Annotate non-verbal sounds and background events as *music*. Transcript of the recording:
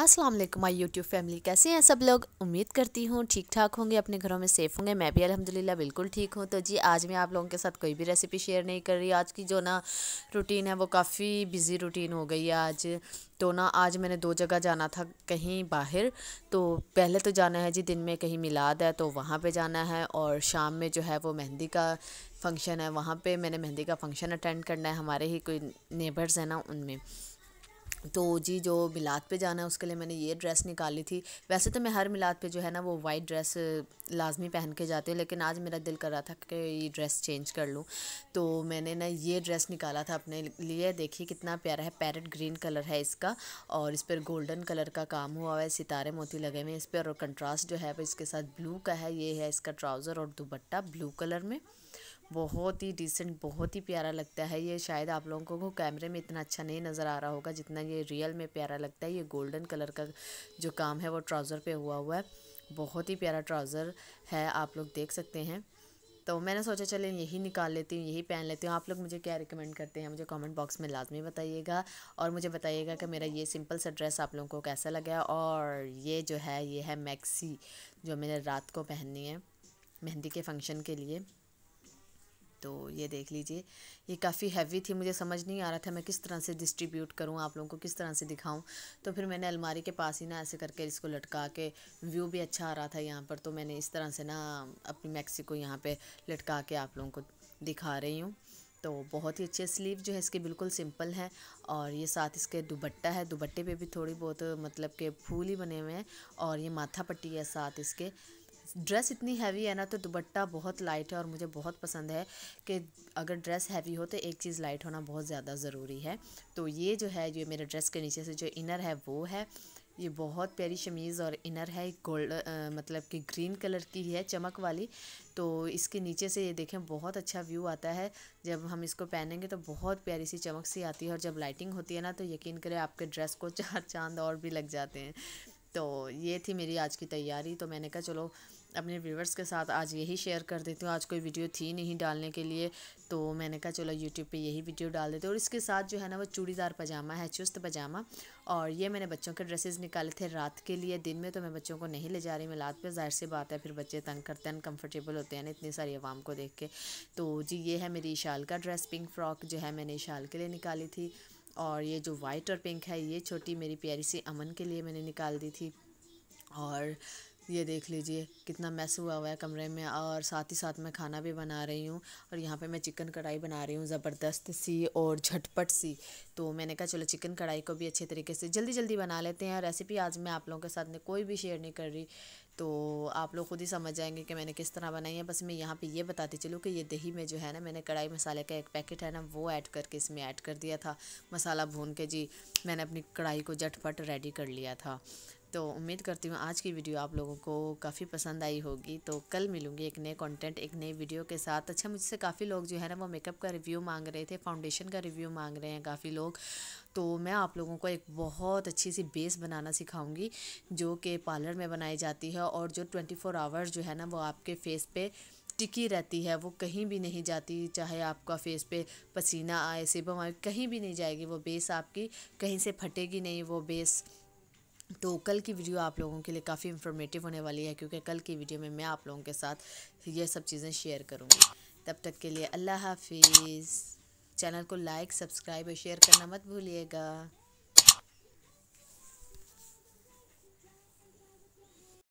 अस्सलाम वालेकुम my YouTube family कैसे हैं सब लोग उम्मीद करती हूँ ठीक ठाक होंगे अपने घरों में सेफ़ होंगे मैं भी अल्हम्दुलिल्लाह बिल्कुल ठीक हूँ तो जी आज मैं आप लोगों के साथ कोई भी रेसिपी शेयर नहीं कर रही आज की जो ना रूटीन है वो काफ़ी बिज़ी रूटीन हो गई है आज तो ना आज मैंने दो जगह जाना था कहीं बाहर तो पहले तो जाना है जी दिन में कहीं मिलाद है तो वहाँ पर जाना है और शाम में जो है वो मेहंदी का फंक्शन है वहाँ पर मैंने मेहंदी का फंक्शन अटेंड करना है हमारे ही कोई नेबर्स हैं ना उनमें तो जी जो मिलाद पे जाना है उसके लिए मैंने ये ड्रेस निकाली थी वैसे तो मैं हर मिलाद पे जो है ना वो वाइट ड्रेस लाजमी पहन के जाती हूँ लेकिन आज मेरा दिल कर रहा था कि ये ड्रेस चेंज कर लूँ तो मैंने ना ये ड्रेस निकाला था अपने लिए देखिए कितना प्यारा है पैरट ग्रीन कलर है इसका और इस पर गोल्डन कलर का काम हुआ है सितारे मोती लगे हुए इस पर और कंट्रास्ट जो है इसके साथ ब्लू का है ये है इसका ट्राउज़र और दुपट्टा ब्लू कलर में बहुत ही डिसेंट बहुत ही प्यारा लगता है ये शायद आप लोगों को कैमरे में इतना अच्छा नहीं नज़र आ रहा होगा जितना ये रियल में प्यारा लगता है ये गोल्डन कलर का जो काम है वो ट्राउज़र पे हुआ हुआ है बहुत ही प्यारा ट्राउज़र है आप लोग देख सकते हैं तो मैंने सोचा चलें यही निकाल लेती हूँ यही पहन लेती हूँ आप लोग मुझे क्या रिकमेंड करते हैं मुझे कमेंट बॉक्स में लाजमी बताइएगा और मुझे बताइएगा कि मेरा ये सिंपल सा ड्रेस आप लोगों को कैसा लगा और ये जो है ये है मैक्सी जो मैंने रात को पहननी है मेहंदी के फंक्शन के लिए तो ये देख लीजिए ये काफ़ी हैवी थी मुझे समझ नहीं आ रहा था मैं किस तरह से डिस्ट्रीब्यूट करूँ आप लोगों को किस तरह से दिखाऊँ तो फिर मैंने अलमारी के पास ही ना ऐसे करके इसको लटका के व्यू भी अच्छा आ रहा था यहाँ पर तो मैंने इस तरह से ना अपनी मैक्सी को यहाँ पर लटका के आप लोगों को दिखा रही हूँ तो बहुत ही अच्छे स्लीव जो है इसके बिल्कुल सिंपल है और ये साथ इसके दुबट्टा है दुबट्टे पे भी थोड़ी बहुत मतलब के फूल ही बने हुए हैं और ये माथा पट्टी है साथ इसके ड्रेस इतनी हैवी है ना तो दुबट्टा बहुत लाइट है और मुझे बहुत पसंद है कि अगर ड्रेस हैवी हो तो एक चीज़ लाइट होना बहुत ज़्यादा ज़रूरी है तो ये जो है ये मेरे ड्रेस के नीचे से जो इनर है वो है ये बहुत प्यारी शमीज़ और इनर है गोल्ड मतलब कि ग्रीन कलर की है चमक वाली तो इसके नीचे से ये देखें बहुत अच्छा व्यू आता है जब हम इसको पहनेंगे तो बहुत प्यारी सी चमक सी आती है और जब लाइटिंग होती है ना तो यकीन करें आपके ड्रेस को *laughs* चार चांद और भी लग जाते हैं तो ये थी मेरी आज की तैयारी तो मैंने कहा चलो अपने व्यूवर्स के साथ आज यही शेयर कर देती हूँ आज कोई वीडियो थी नहीं डालने के लिए तो मैंने कहा चलो यूट्यूब पे यही वीडियो डाल देते और इसके साथ जो है ना वो चूड़ीदार पजामा है चुस्त पजामा और ये मैंने बच्चों के ड्रेसेस निकाले थे रात के लिए दिन में तो मैं बच्चों को नहीं ले जा रही मैं रात पर जाहिर सी बात है फिर बच्चे तंग करते हैं अनकम्फर्टेबल होते हैं ना इतनी सारी आवाम को देख के तो जी ये है मेरी शाल का ड्रेस पिंक फ्रॉक जो है मैंने शाल के लिए निकाली थी और ये जो वाइट और पिंक है ये छोटी मेरी प्यारी सी अमन के लिए मैंने निकाल दी थी और ये देख लीजिए कितना मैस हुआ हुआ है कमरे में और साथ ही साथ मैं खाना भी बना रही हूँ और यहाँ पे मैं चिकन कढ़ाई बना रही हूँ ज़बरदस्त सी और झटपट सी तो मैंने कहा चलो चिकन कढ़ाई को भी अच्छे तरीके से जल्दी जल्दी बना लेते हैं रेसिपी आज मैं आप लोगों के साथ में कोई भी शेयर नहीं कर रही तो आप लोग ख़ुद ही समझ जाएंगे कि मैंने किस तरह बनाई है बस मैं यहाँ पर ये बताती चलूँ कि ये दही में जो है ना मैंने कढ़ाई मसाले का एक पैकेट है ना वो ऐड करके इसमें ऐड कर दिया था मसाला भून के जी मैंने अपनी कढ़ाई को झटपट रेडी कर लिया था तो उम्मीद करती हूँ आज की वीडियो आप लोगों को काफ़ी पसंद आई होगी तो कल मिलूँगी एक नए कंटेंट एक नई वीडियो के साथ अच्छा मुझसे काफ़ी लोग जो है ना वो मेकअप का रिव्यू मांग रहे थे फाउंडेशन का रिव्यू मांग रहे हैं काफ़ी लोग तो मैं आप लोगों को एक बहुत अच्छी सी बेस बनाना सिखाऊंगी जो कि पार्लर में बनाई जाती है और जो ट्वेंटी फोर आवर्स जो है ना वो आपके फेस पे टिकी रहती है वो कहीं भी नहीं जाती चाहे आपका फेस पे पसीना आए सिबम आए कहीं भी नहीं जाएगी वो बेस आपकी कहीं से फटेगी नहीं वो बेस तो कल की वीडियो आप लोगों के लिए काफ़ी इन्फॉर्मेटिव होने वाली है क्योंकि कल की वीडियो में मैं आप लोगों के साथ ये सब चीज़ें शेयर करूँगी तब तक के लिए अल्लाह हाफिज़ चैनल को लाइक सब्सक्राइब और शेयर करना मत भूलिएगा